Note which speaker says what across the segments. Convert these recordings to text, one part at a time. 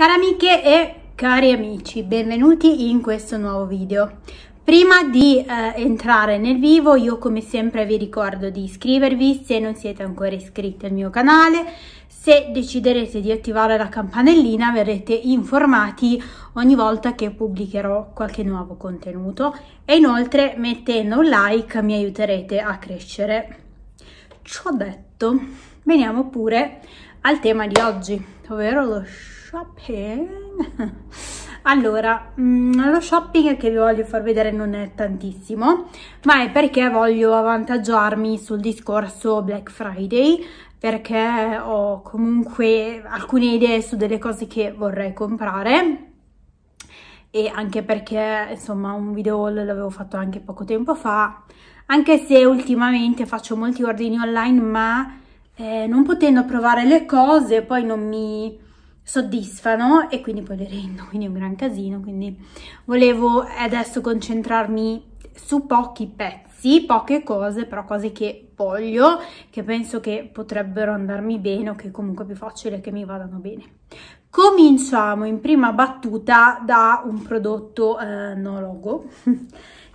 Speaker 1: Cari amiche e cari amici, benvenuti in questo nuovo video. Prima di eh, entrare nel vivo io come sempre vi ricordo di iscrivervi se non siete ancora iscritti al mio canale, se deciderete di attivare la campanellina verrete informati ogni volta che pubblicherò qualche nuovo contenuto e inoltre mettendo un like mi aiuterete a crescere. Ciò detto, veniamo pure al tema di oggi, ovvero lo shopping. Allora, mm, lo shopping che vi voglio far vedere non è tantissimo, ma è perché voglio avvantaggiarmi sul discorso Black Friday, perché ho comunque alcune idee su delle cose che vorrei comprare e anche perché insomma un video l'avevo fatto anche poco tempo fa, anche se ultimamente faccio molti ordini online ma eh, non potendo provare le cose poi non mi soddisfano e quindi poi le rendo, quindi è un gran casino, quindi volevo adesso concentrarmi su pochi pezzi, poche cose, però cose che voglio, che penso che potrebbero andarmi bene o che comunque è più facile che mi vadano bene. Cominciamo in prima battuta da un prodotto eh, no logo,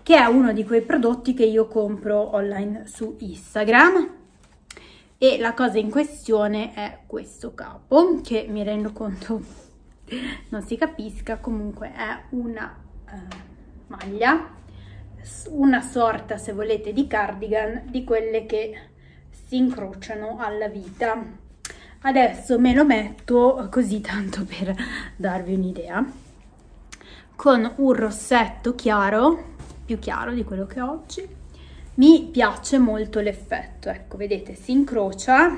Speaker 1: che è uno di quei prodotti che io compro online su Instagram e la cosa in questione è questo capo che mi rendo conto non si capisca comunque è una eh, maglia una sorta se volete di cardigan di quelle che si incrociano alla vita adesso me lo metto così tanto per darvi un'idea con un rossetto chiaro più chiaro di quello che ho oggi mi piace molto l'effetto ecco vedete si incrocia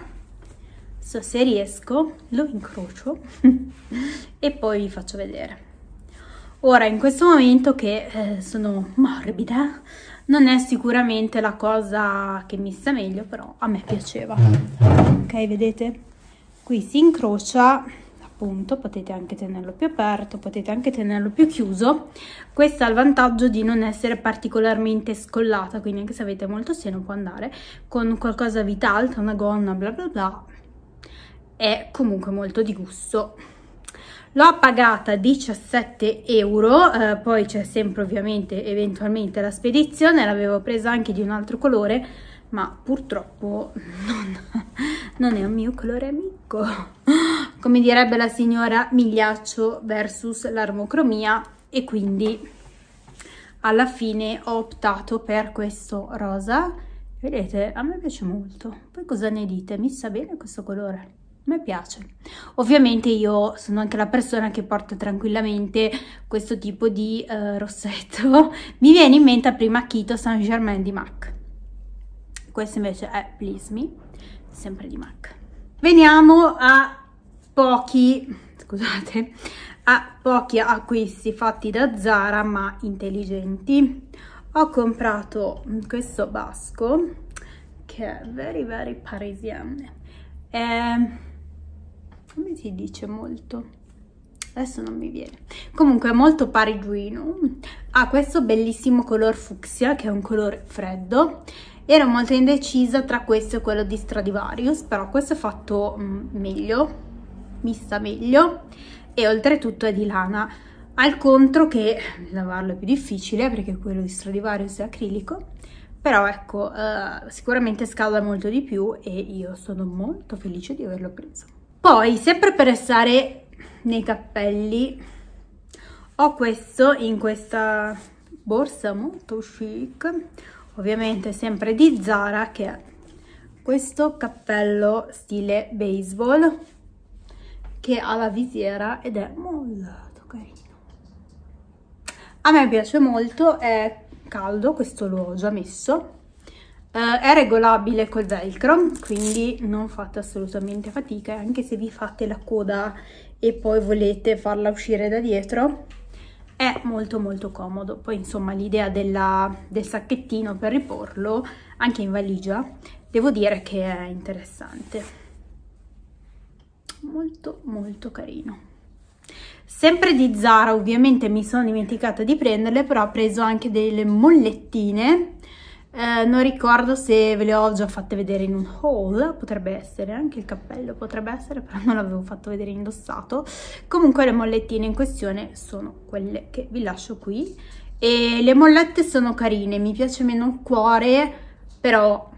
Speaker 1: so se riesco lo incrocio e poi vi faccio vedere ora in questo momento che eh, sono morbida non è sicuramente la cosa che mi sta meglio però a me piaceva ok vedete qui si incrocia appunto potete anche tenerlo più aperto potete anche tenerlo più chiuso questo ha il vantaggio di non essere particolarmente scollata quindi anche se avete molto seno può andare con qualcosa vita alta una gonna bla bla bla è comunque molto di gusto l'ho pagata 17 euro eh, poi c'è sempre ovviamente eventualmente la spedizione l'avevo presa anche di un altro colore ma purtroppo non, non è un mio colore amico come direbbe la signora Migliaccio versus l'armocromia e quindi alla fine ho optato per questo rosa vedete a me piace molto poi cosa ne dite mi sta bene questo colore a me piace ovviamente io sono anche la persona che porta tranquillamente questo tipo di eh, rossetto mi viene in mente prima Kito Saint Germain di MAC questo invece è Please Me sempre di MAC veniamo a pochi, scusate, a pochi acquisti fatti da Zara ma intelligenti. Ho comprato questo basco che è very very parisienne. È, come si dice molto? Adesso non mi viene. Comunque è molto parigino. Ha questo bellissimo color fucsia che è un colore freddo ero molto indecisa tra questo e quello di Stradivarius, però questo è fatto mm, meglio, mi sta meglio e oltretutto è di lana al contro che lavarlo è più difficile perché quello di Stradivarius è acrilico però ecco eh, sicuramente scalda molto di più e io sono molto felice di averlo preso poi sempre per restare nei cappelli ho questo in questa borsa molto chic ovviamente sempre di Zara che è questo cappello stile baseball che ha la visiera ed è molto carino. A me piace molto, è caldo, questo l'ho già messo. Eh, è regolabile col velcro, quindi non fate assolutamente fatica, anche se vi fate la coda e poi volete farla uscire da dietro, è molto molto comodo. Poi insomma l'idea del sacchettino per riporlo anche in valigia, devo dire che è interessante molto molto carino sempre di Zara ovviamente mi sono dimenticata di prenderle però ho preso anche delle mollettine eh, non ricordo se ve le ho già fatte vedere in un haul, potrebbe essere, anche il cappello potrebbe essere, però non l'avevo fatto vedere indossato. Comunque le mollettine in questione sono quelle che vi lascio qui. E le mollette sono carine, mi piace meno il cuore, però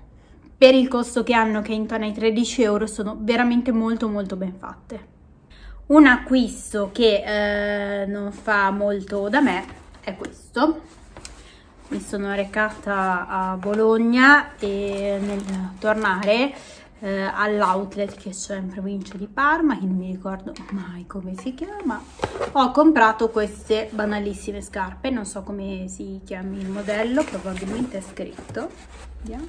Speaker 1: per il costo che hanno, che è intorno ai 13 euro, sono veramente molto molto ben fatte. Un acquisto che eh, non fa molto da me è questo. Mi sono recata a Bologna e nel tornare eh, all'outlet che c'è in provincia di Parma, che non mi ricordo mai come si chiama, ho comprato queste banalissime scarpe, non so come si chiami il modello, probabilmente è scritto. Vediamo.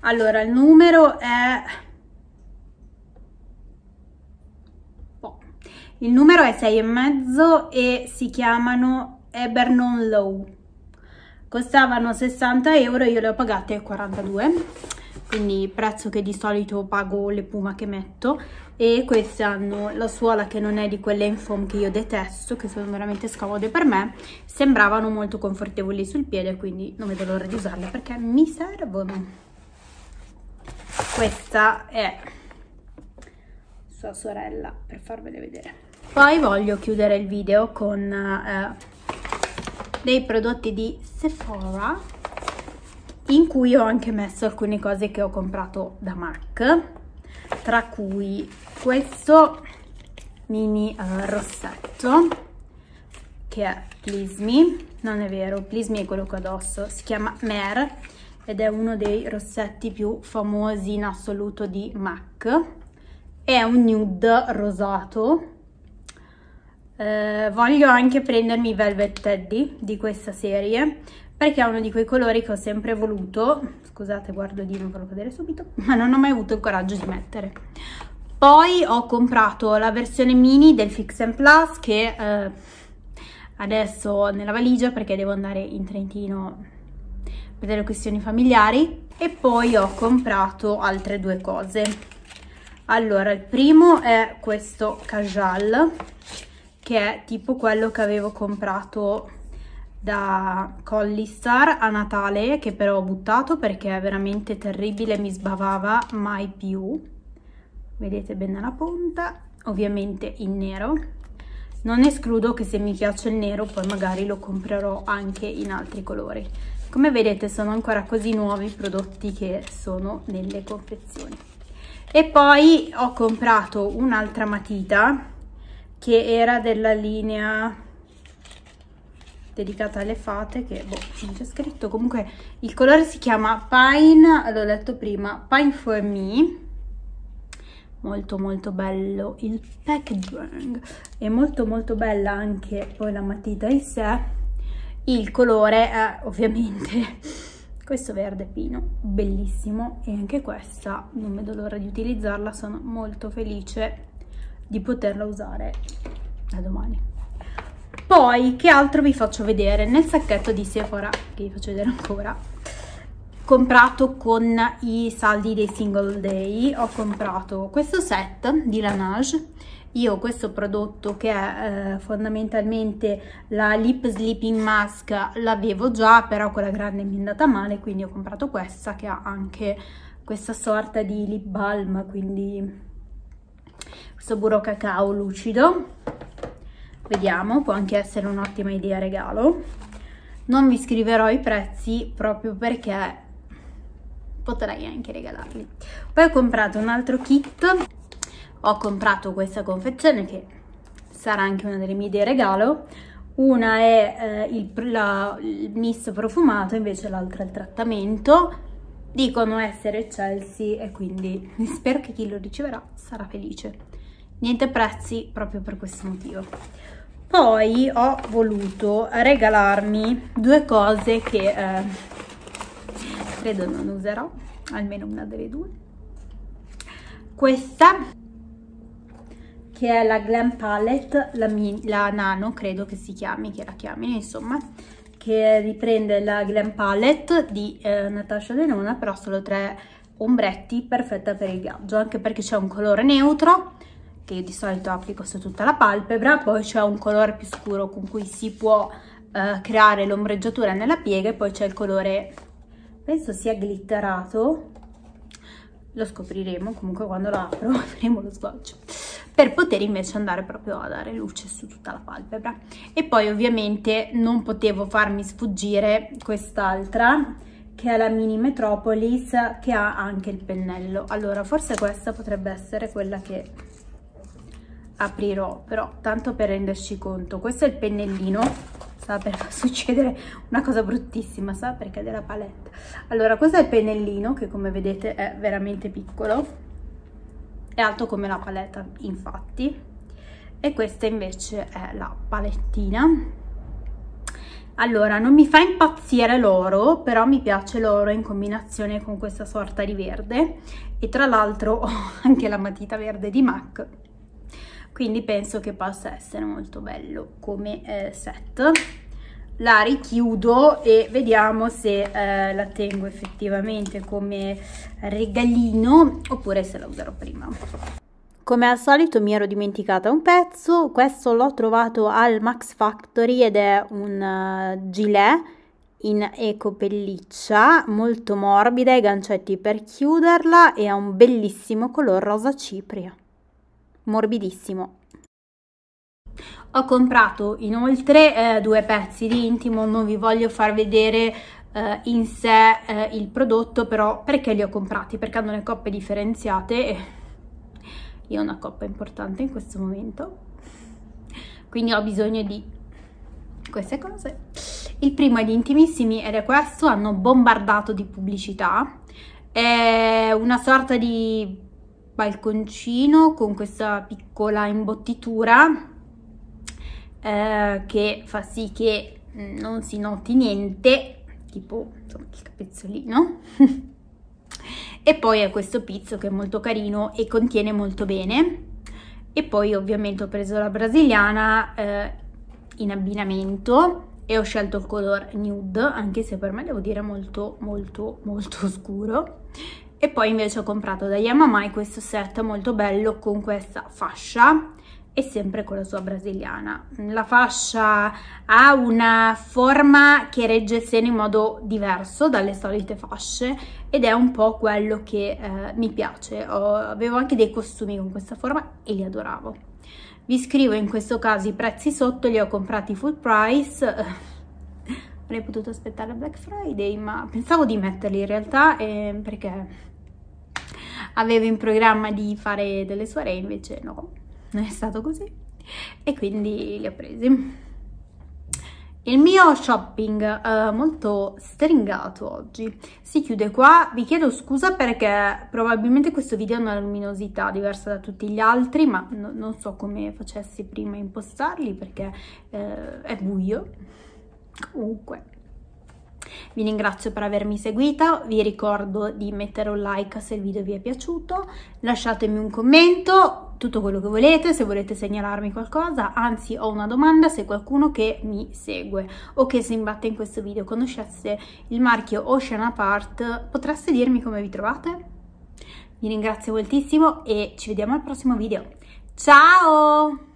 Speaker 1: Allora, il numero è... Il numero è 6,5 e si chiamano Ebernon Low. Costavano 60 euro, io le ho pagate 42 quindi prezzo che di solito pago le puma che metto e queste hanno la suola che non è di quelle in foam che io detesto che sono veramente scomode per me sembravano molto confortevoli sul piede quindi non vedo l'ora di usarle perché mi servono questa è sua sorella per farvele vedere poi voglio chiudere il video con eh, dei prodotti di Sephora in cui ho anche messo alcune cose che ho comprato da MAC, tra cui questo mini uh, rossetto che è Please Me, non è vero, Please Me è quello che ho addosso, si chiama Mare ed è uno dei rossetti più famosi in assoluto di MAC. È un nude rosato. Eh, voglio anche prendermi Velvet Teddy di questa serie perché è uno di quei colori che ho sempre voluto, scusate guardo di non farlo cadere subito, ma non ho mai avuto il coraggio di mettere. Poi ho comprato la versione mini del Fix and Plus che eh, adesso nella valigia perché devo andare in Trentino per delle questioni familiari e poi ho comprato altre due cose. Allora, il primo è questo Cajal che è tipo quello che avevo comprato da Collistar a Natale che però ho buttato perché è veramente terribile, mi sbavava mai più. Vedete bene la punta, ovviamente in nero. Non escludo che se mi piace il nero poi magari lo comprerò anche in altri colori. Come vedete sono ancora così nuovi i prodotti che sono nelle confezioni. E poi ho comprato un'altra matita che era della linea dedicata alle fate che boh, non c'è scritto comunque il colore si chiama Pine l'ho letto prima Pine for me molto molto bello il packaging è molto molto bella anche poi la matita in sé il colore è ovviamente questo verde pino bellissimo e anche questa non vedo l'ora di utilizzarla sono molto felice di poterla usare da domani poi, che altro vi faccio vedere? Nel sacchetto di Sephora, che vi faccio vedere ancora, comprato con i saldi dei single day, ho comprato questo set di Lanage, io questo prodotto che è eh, fondamentalmente la lip sleeping mask l'avevo già però quella grande mi è andata male quindi ho comprato questa che ha anche questa sorta di lip balm quindi questo burro cacao lucido vediamo può anche essere un'ottima idea regalo non vi scriverò i prezzi proprio perché potrei anche regalarli poi ho comprato un altro kit ho comprato questa confezione che sarà anche una delle mie idee regalo una è eh, il, la, il misto profumato invece l'altra è il trattamento dicono essere Chelsea e quindi spero che chi lo riceverà sarà felice niente prezzi proprio per questo motivo. Poi ho voluto regalarmi due cose che eh, credo non userò, almeno una delle due. Questa che è la Glam Palette, la, la Nano credo che si chiami, che la chiamino insomma, che riprende la Glam Palette di eh, Natasha Denona, però solo tre ombretti, perfetta per il viaggio, anche perché c'è un colore neutro, che io di solito applico su tutta la palpebra, poi c'è un colore più scuro con cui si può eh, creare l'ombreggiatura nella piega e poi c'è il colore, penso sia glitterato, lo scopriremo comunque quando lo apro, faremo lo sguaccio per poter invece andare proprio a dare luce su tutta la palpebra e poi ovviamente non potevo farmi sfuggire quest'altra che è la mini metropolis che ha anche il pennello allora forse questa potrebbe essere quella che aprirò però tanto per renderci conto questo è il pennellino sta per succedere una cosa bruttissima stava per cadere la palette allora questo è il pennellino che come vedete è veramente piccolo è alto come la paletta infatti e questa invece è la palettina allora non mi fa impazzire l'oro però mi piace l'oro in combinazione con questa sorta di verde e tra l'altro ho anche la matita verde di MAC quindi penso che possa essere molto bello come eh, set la richiudo e vediamo se eh, la tengo effettivamente come regalino oppure se la userò prima come al solito mi ero dimenticata un pezzo questo l'ho trovato al Max Factory ed è un uh, gilet in eco pelliccia molto morbida i gancetti per chiuderla e ha un bellissimo color rosa cipria morbidissimo. Ho comprato inoltre eh, due pezzi di intimo, non vi voglio far vedere eh, in sé eh, il prodotto, però perché li ho comprati? Perché hanno le coppe differenziate e io ho una coppa importante in questo momento, quindi ho bisogno di queste cose. Il primo è di Intimissimi ed è questo, hanno bombardato di pubblicità, è una sorta di balconcino con questa piccola imbottitura eh, che fa sì che mm, non si noti niente, tipo insomma, il capezzolino. e poi è questo pizzo che è molto carino e contiene molto bene. E poi ovviamente ho preso la brasiliana eh, in abbinamento e ho scelto il color nude, anche se per me devo dire molto molto molto scuro e poi invece ho comprato da Yamamai questo set molto bello con questa fascia e sempre con la sua brasiliana. La fascia ha una forma che regge il seno in modo diverso dalle solite fasce ed è un po' quello che eh, mi piace. Ho, avevo anche dei costumi con questa forma e li adoravo. Vi scrivo in questo caso i prezzi sotto, li ho comprati full price. Avrei potuto aspettare Black Friday, ma pensavo di metterli in realtà eh, perché avevo in programma di fare delle soiree, invece no, non è stato così e quindi li ho presi. Il mio shopping eh, molto stringato oggi si chiude qua, vi chiedo scusa perché probabilmente questo video ha una luminosità diversa da tutti gli altri ma no, non so come facessi prima a impostarli perché eh, è buio, comunque vi ringrazio per avermi seguita, vi ricordo di mettere un like se il video vi è piaciuto, lasciatemi un commento, tutto quello che volete, se volete segnalarmi qualcosa, anzi ho una domanda se qualcuno che mi segue o che si imbatte in questo video conoscesse il marchio Ocean Apart, potreste dirmi come vi trovate? Vi ringrazio moltissimo e ci vediamo al prossimo video. Ciao!